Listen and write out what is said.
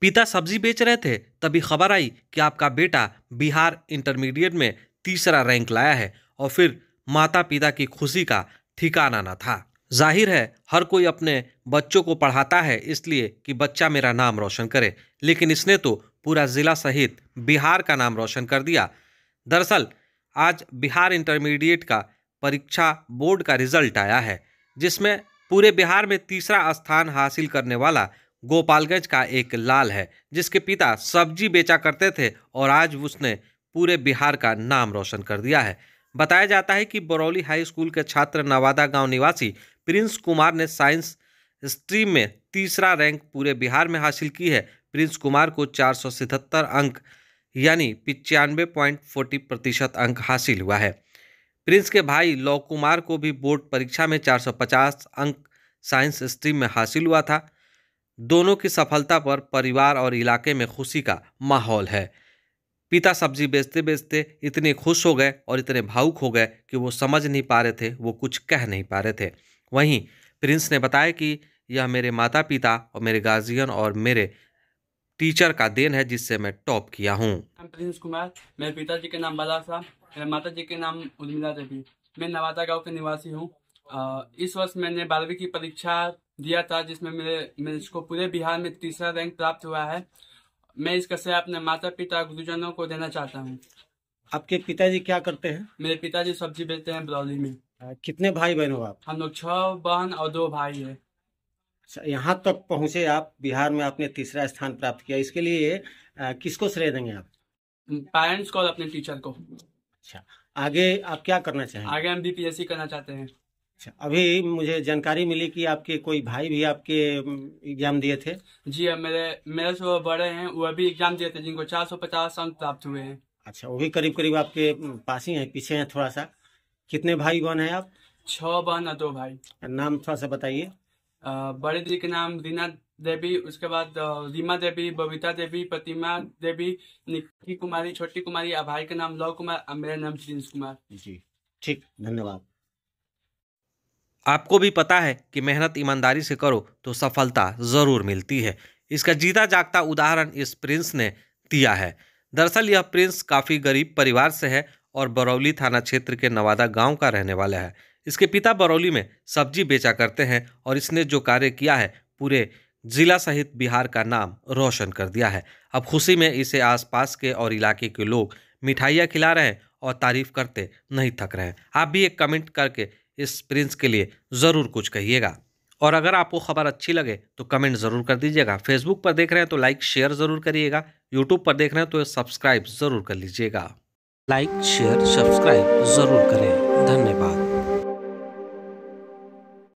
पिता सब्जी बेच रहे थे तभी खबर आई कि आपका बेटा बिहार इंटरमीडिएट में तीसरा रैंक लाया है और फिर माता पिता की खुशी का ठिकाना ना था जाहिर है हर कोई अपने बच्चों को पढ़ाता है इसलिए कि बच्चा मेरा नाम रोशन करे लेकिन इसने तो पूरा ज़िला सहित बिहार का नाम रोशन कर दिया दरअसल आज बिहार इंटरमीडिएट का परीक्षा बोर्ड का रिजल्ट आया है जिसमें पूरे बिहार में तीसरा स्थान हासिल करने वाला गोपालगंज का एक लाल है जिसके पिता सब्जी बेचा करते थे और आज उसने पूरे बिहार का नाम रोशन कर दिया है बताया जाता है कि बरौली हाई स्कूल के छात्र नवादा गांव निवासी प्रिंस कुमार ने साइंस स्ट्रीम में तीसरा रैंक पूरे बिहार में हासिल की है प्रिंस कुमार को चार अंक यानी पिचानवे पॉइंट फोर्टी प्रतिशत अंक हासिल हुआ है प्रिंस के भाई लव कुमार को भी बोर्ड परीक्षा में 450 अंक साइंस स्ट्रीम में हासिल हुआ था दोनों की सफलता पर परिवार और इलाके में खुशी का माहौल है पिता सब्जी बेचते बेचते इतने खुश हो गए और इतने भावुक हो गए कि वो समझ नहीं पा रहे थे वो कुछ कह नहीं पा रहे थे वहीं प्रिंस ने बताया कि यह मेरे माता पिता और मेरे गार्जियन और मेरे टीचर का देन है जिससे मैं टॉप किया हूँ प्रिंस कुमार मेरे पिताजी के नाम बाला साहब मेरे माता जी के नाम उर्मिला देवी मैं नवादा गाँव के निवासी हूँ इस वर्ष मैंने बारहवीं की परीक्षा दिया था जिसमें मेरे मुझको पूरे बिहार में तीसरा रैंक प्राप्त हुआ है मैं इसका श्रेय अपने माता पिता गुरुजनों को देना चाहता हूँ आपके पिताजी क्या करते हैं मेरे पिताजी सब्जी बेचते हैं बरौली में आ, कितने भाई बहन हो आप हम लोग छह बहन और दो भाई है अच्छा, यहाँ तक तो पहुँचे आप बिहार में आपने तीसरा स्थान प्राप्त किया इसके लिए आ, किसको श्रेय देंगे आप पेरेंट्स को और अपने टीचर को अच्छा आगे आप क्या करना चाहेंगे आगे हम बीपीएससी करना चाहते हैं अच्छा अभी मुझे जानकारी मिली कि आपके कोई भाई भी आपके एग्जाम दिए थे जी हाँ, मेरे मेरे जो बड़े हैं वो अभी एग्जाम दिए थे जिनको चार सौ पचास अंक प्राप्त हुए हैं अच्छा वो भी करीब करीब आपके पास ही हैं पीछे हैं थोड़ा सा कितने भाई बहन हैं आप छह बहन और दो भाई नाम थोड़ा सा बताइए बड़े दीदी के नाम रीना देवी उसके बाद रीमा देवी बबीता देवी प्रतिमा देवी निक्की कुमारी छोटी कुमारी और भाई का नाम लव कुमार और मेरा नाम प्रिंस कुमार जी ठीक धन्यवाद आपको भी पता है कि मेहनत ईमानदारी से करो तो सफलता ज़रूर मिलती है इसका जीता जागता उदाहरण इस प्रिंस ने दिया है दरअसल यह प्रिंस काफ़ी गरीब परिवार से है और बरौली थाना क्षेत्र के नवादा गांव का रहने वाला है इसके पिता बरौली में सब्जी बेचा करते हैं और इसने जो कार्य किया है पूरे जिला सहित बिहार का नाम रोशन कर दिया है अब खुशी में इसे आसपास के और इलाके के लोग मिठाइयाँ खिला रहे हैं और तारीफ करते नहीं थक रहे हैं आप भी एक कमेंट करके इस प्रिंस के लिए ज़रूर कुछ कहिएगा और अगर आपको खबर अच्छी लगे तो कमेंट ज़रूर कर दीजिएगा फेसबुक पर देख रहे हैं तो लाइक शेयर ज़रूर करिएगा यूट्यूब पर देख रहे हैं तो सब्सक्राइब ज़रूर कर लीजिएगा लाइक शेयर सब्सक्राइब ज़रूर करें धन्यवाद